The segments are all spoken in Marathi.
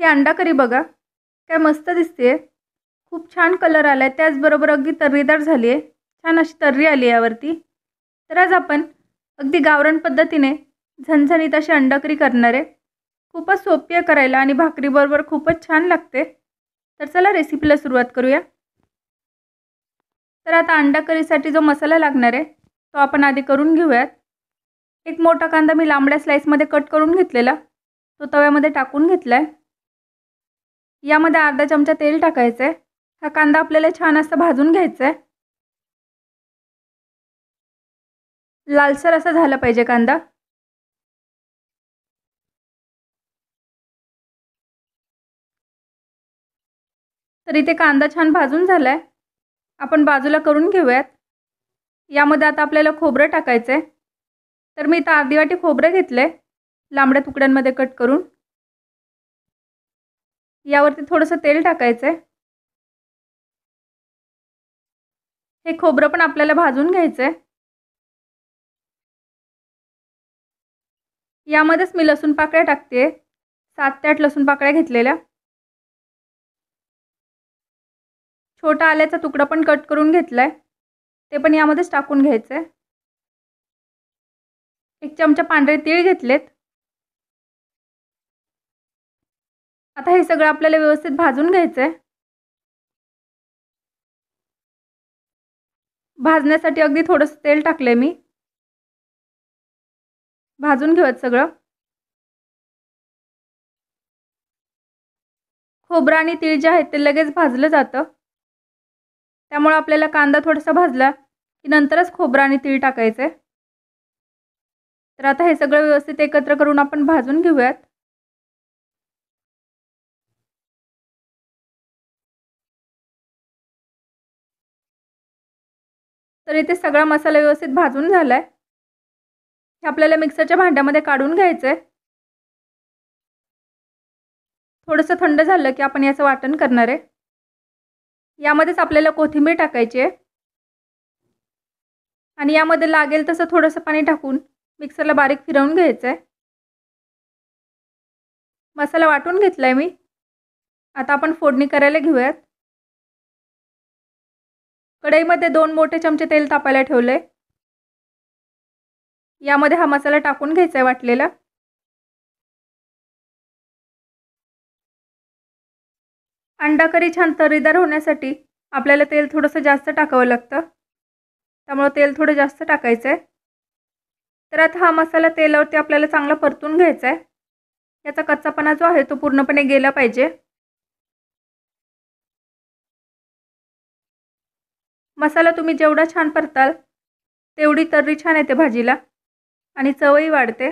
ही अंडा करी बघा काय मस्त दिसते खूप छान कलर आला आहे त्याचबरोबर अगदी तर्रीदार झाली आहे छान अशी तर्री आली यावरती तर आज आपण अगदी गावरण पद्धतीने झणझणीत अशी अंडाकरी करणार आहे खूपच सोपी आहे करायला आणि भाकरीबरोबर खूपच छान लागते तर चला रेसिपीला सुरुवात करूया तर आता अंडाकरीसाठी जो मसाला लागणार आहे तो आपण आधी करून घेऊयात एक मोठा कांदा मी लांबड्या स्लाईसमध्ये कट करून घेतलेला तो तव्यामध्ये टाकून घेतला आहे यामध्ये अर्धा चमचा तेल टाकायचं आहे हा कांदा आपल्याला छान असा भाजून घ्यायचा आहे लालसर असा झाला पाहिजे कांदा तर इथे कांदा छान भाजून झालाय आपण बाजूला करून घेऊयात यामध्ये आता आपल्याला खोबरं टाकायचं आहे तर मी इथं अर्धी वाटी खोबरं घेतले लांबड्या तुकड्यांमध्ये कट करून यावरती थोडंसं तेल टाकायचं आहे हे खोबरं पण आपल्याला भाजून घ्यायचं आहे यामध्येच मी लसूण पाकळ्या टाकते सात ते आठ लसूण पाकळ्या घेतलेल्या छोटा आल्याचा तुकडा पण कट करून घेतला आहे ते पण यामध्येच टाकून घ्यायचं आहे एक चमचा पांढरे तीळ घेतलेत आता हे सगळं आपल्याला व्यवस्थित भाजून घ्यायचं आहे भाजण्यासाठी अगदी थोडंसं तेल टाकले मी भाजून घेऊयात सगळं खोबरं आणि तीळ जे आहे ते लगेच भाजलं जातं त्यामुळे आपल्याला कांदा थोडासा भाजला की नंतरच खोबरं आणि तीळ टाकायचे तर आता हे सगळं व्यवस्थित एकत्र करून आपण भाजून घेऊयात तर इथे सगळा मसाला व्यवस्थित भाजून झाला आहे हे आपल्याला मिक्सरच्या भांड्यामध्ये काढून घ्यायचं आहे थोडंसं थंड झालं की आपण याचं वाटण करणार आहे यामध्येच आपल्याला कोथिंबीर टाकायची आहे आणि यामध्ये लागेल तसं थोडंसं पाणी टाकून मिक्सरला बारीक फिरवून घ्यायचं आहे मसाला वाटून घेतला आहे मी आता आपण फोडणी करायला घेऊयात कढईमध्ये दोन मोठे चमचे तेल तापायला ठेवले यामध्ये हा मसाला टाकून घ्यायचा आहे वाटलेला अंडा करी छान तरीदार होण्यासाठी आपल्याला तेल थोडंसं जास्त टाकावं लागतं त्यामुळं तेल थोडं जास्त टाकायचं आहे तर आता हा मसाला तेलावरती आपल्याला चांगला परतून घ्यायचा आहे याचा कच्चापणा जो आहे तो पूर्णपणे गेला पाहिजे मसाला तुम्ही जेवढा छान परताल तेवढी तर्री छान येते भाजीला आणि चवही वाढते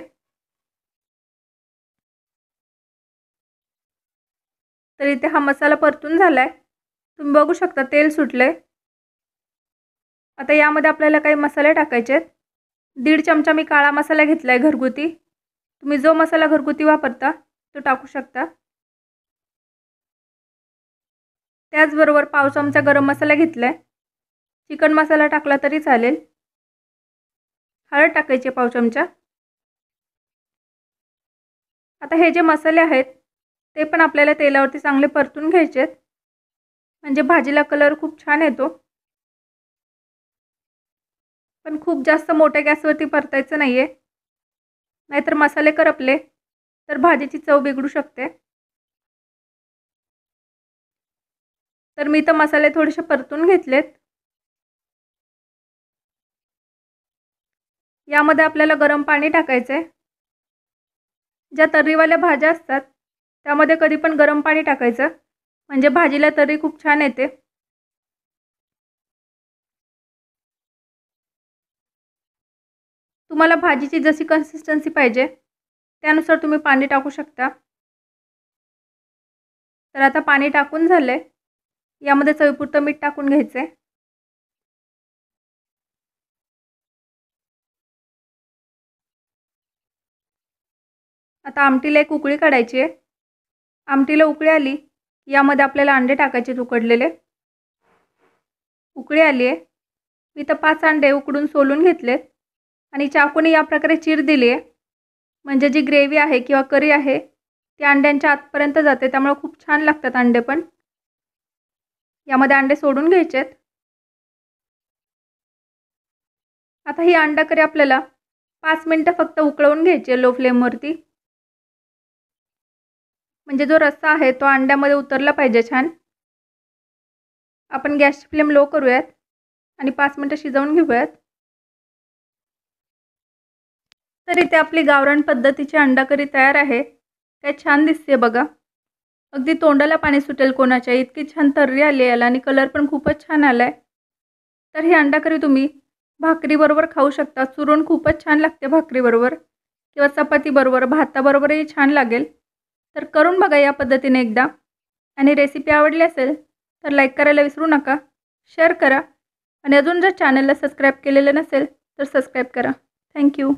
तर इथे हा मसाला परतून झाला आहे तुम्ही बघू शकता तेल आहे आता यामध्ये आपल्याला काही मसाले टाकायचे आहेत दीड चमचा मी काळा मसाला घेतला आहे घरगुती तुम्ही जो मसाला घरगुती वापरता तो टाकू शकता त्याचबरोबर पाव चमचा गरम मसाला घेतला आहे चिकन मसाला टाकला तरी चालेल हळद टाकायची पाव चमचा आता हे जे मसाले आहेत ते पण आपल्याला तेलावरती चांगले परतून घ्यायचे आहेत म्हणजे भाजीला कलर खूप छान येतो पण खूप जास्त मोठ्या गॅसवरती परतायचं नाही आहे नाहीतर मसाले करपले तर भाजीची चव बिघडू शकते तर मी तर मसाले थोडेसे परतून घेतलेत यामध्ये आपल्याला गरम पाणी टाकायचं आहे ज्या तर्रीवाल्या भाज्या असतात त्यामध्ये कधी पण गरम पाणी टाकायचं म्हणजे भाजीला तर्री खूप छान येते तुम्हाला भाजीची जशी कन्सिस्टन्सी पाहिजे त्यानुसार तुम्ही पाणी टाकू शकता तर आता पाणी टाकून झालं आहे यामध्ये चवीपुरतं मीठ टाकून घ्यायचं आहे आता आमटीला एक उकळी काढायची आहे आमटीला उकळी आली यामध्ये आपल्याला अंडे टाकायचे उकडलेले उकळी आली आहे मी तर पाच अंडे उकडून सोलून घेतलेत आणि चाकूने या प्रकारे चीर दिली आहे म्हणजे जी ग्रेव्ही आहे किंवा करी आहे ती अंड्यांच्या आतपर्यंत जाते त्यामुळे खूप छान लागतात अंडे पण यामध्ये अंडे सोडून घ्यायचेत आता ही अंडा करी आपल्याला पाच मिनटं फक्त उकळवून घ्यायची आहे लो फ्लेमवरती म्हणजे जो रस्सा आहे तो अंड्यामध्ये उतरला पाहिजे छान आपण गॅसची फ्लेम लो करूयात आणि पाच मिनटं शिजवून घेऊयात तर इथे आपली गावरान पद्धतीची अंडाकरी तयार आहे काय छान दिसते बघा अगदी तोंडाला पाणी सुटेल कोणाच्या इतकी छान तर्री आली याला आणि कलर पण खूपच छान आला आहे तर ही अंडाकरी तुम्ही भाकरीबरोबर खाऊ शकता चुरून खूपच छान लागते भाकरीबरोबर किंवा चपातीबरोबर भाताबरोबरही छान लागेल तर करून बघा या पद्धतीने एकदा आणि रेसिपी आवडली असेल तर लाईक करायला विसरू नका शेअर करा आणि अजून जर चॅनलला सबस्क्राईब केलेलं नसेल तर सबस्क्राईब करा थँक्यू